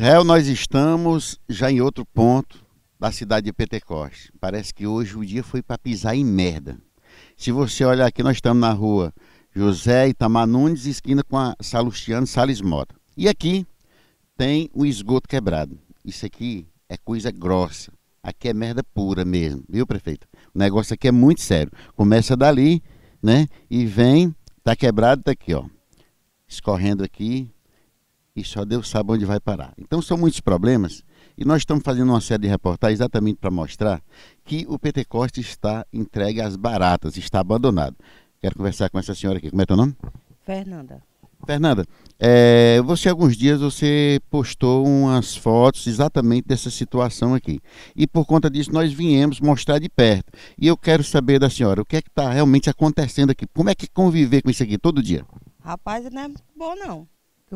Israel, nós estamos já em outro ponto da cidade de Pentecoste. Parece que hoje o dia foi para pisar em merda. Se você olhar aqui, nós estamos na rua José Itamar Nunes, esquina com a Salustiano Sales Mota. E aqui tem o esgoto quebrado. Isso aqui é coisa grossa. Aqui é merda pura mesmo, viu, prefeito? O negócio aqui é muito sério. Começa dali, né? E vem, tá quebrado, tá aqui, ó. Escorrendo aqui, e só Deus sabe onde vai parar. Então são muitos problemas e nós estamos fazendo uma série de reportagens exatamente para mostrar que o Pentecoste está entregue às baratas, está abandonado. Quero conversar com essa senhora aqui. Como é teu nome? Fernanda. Fernanda, é, você alguns dias você postou umas fotos exatamente dessa situação aqui. E por conta disso nós viemos mostrar de perto. E eu quero saber da senhora o que é que está realmente acontecendo aqui. Como é que conviver com isso aqui todo dia? Rapaz, não é bom não.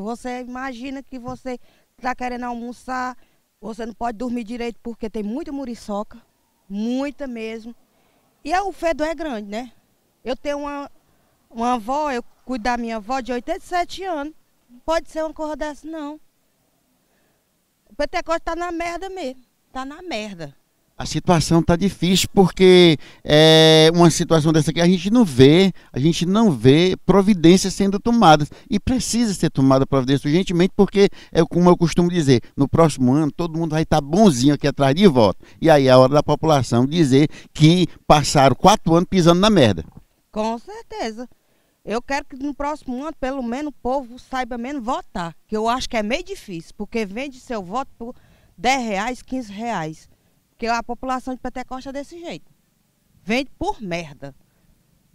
Você imagina que você está querendo almoçar, você não pode dormir direito porque tem muita muriçoca, muita mesmo. E é, o fedor é grande, né? Eu tenho uma, uma avó, eu cuido da minha avó de 87 anos. Não pode ser uma coisa dessa, não. O Pentecostes está na merda mesmo. Está na merda a situação está difícil porque é uma situação dessa que a gente não vê, a gente não vê providências sendo tomadas e precisa ser tomada providência urgentemente porque é como eu costumo dizer, no próximo ano todo mundo vai estar tá bonzinho aqui atrás de voto e aí é a hora da população dizer que passaram quatro anos pisando na merda. Com certeza. Eu quero que no próximo ano, pelo menos, o povo saiba menos votar, que eu acho que é meio difícil, porque vende seu voto por 10 reais, 15 reais. Porque a população de Pentecoste é desse jeito. Vende por merda.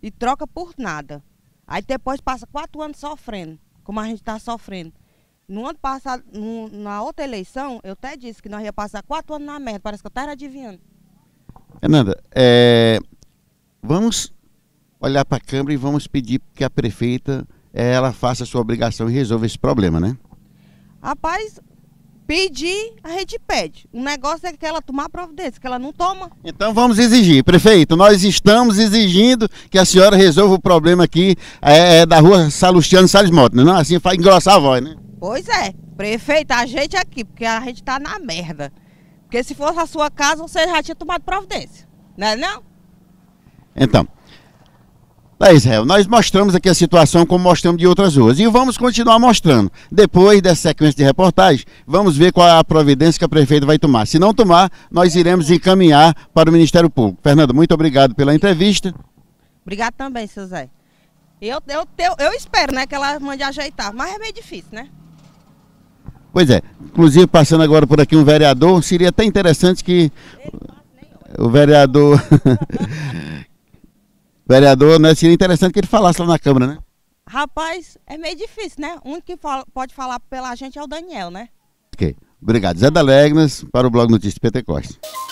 E troca por nada. Aí depois passa quatro anos sofrendo, como a gente está sofrendo. No ano passado, no, na outra eleição, eu até disse que nós ia passar quatro anos na merda. Parece que eu estava adivinhando. Fernanda, é, vamos olhar para a Câmara e vamos pedir que a prefeita eh, ela faça a sua obrigação e resolva esse problema, né? Rapaz, pedir, a gente pede. O negócio é que ela tomar providência, que ela não toma. Então vamos exigir, prefeito. Nós estamos exigindo que a senhora resolva o problema aqui é, é da rua Salustiano Salles Mota, né? não? Assim faz engrossar a voz, né? Pois é, prefeito, a gente aqui, porque a gente tá na merda. Porque se fosse a sua casa, você já tinha tomado providência, não é não? Então, é, Israel, nós mostramos aqui a situação como mostramos de outras ruas e vamos continuar mostrando. Depois dessa sequência de reportagem, vamos ver qual é a providência que a prefeita vai tomar. Se não tomar, nós iremos encaminhar para o Ministério Público. Fernando, muito obrigado pela entrevista. Obrigado também, seu Zé. Eu, eu, eu, eu espero né, que ela mande ajeitar, mas é meio difícil, né? Pois é. Inclusive, passando agora por aqui um vereador, seria até interessante que o vereador Vereador, né? Seria interessante que ele falasse lá na Câmara, né? Rapaz, é meio difícil, né? O único que fala, pode falar pela gente é o Daniel, né? Ok. Obrigado. Zé Dalegnas, para o blog Notícias Pentecostes.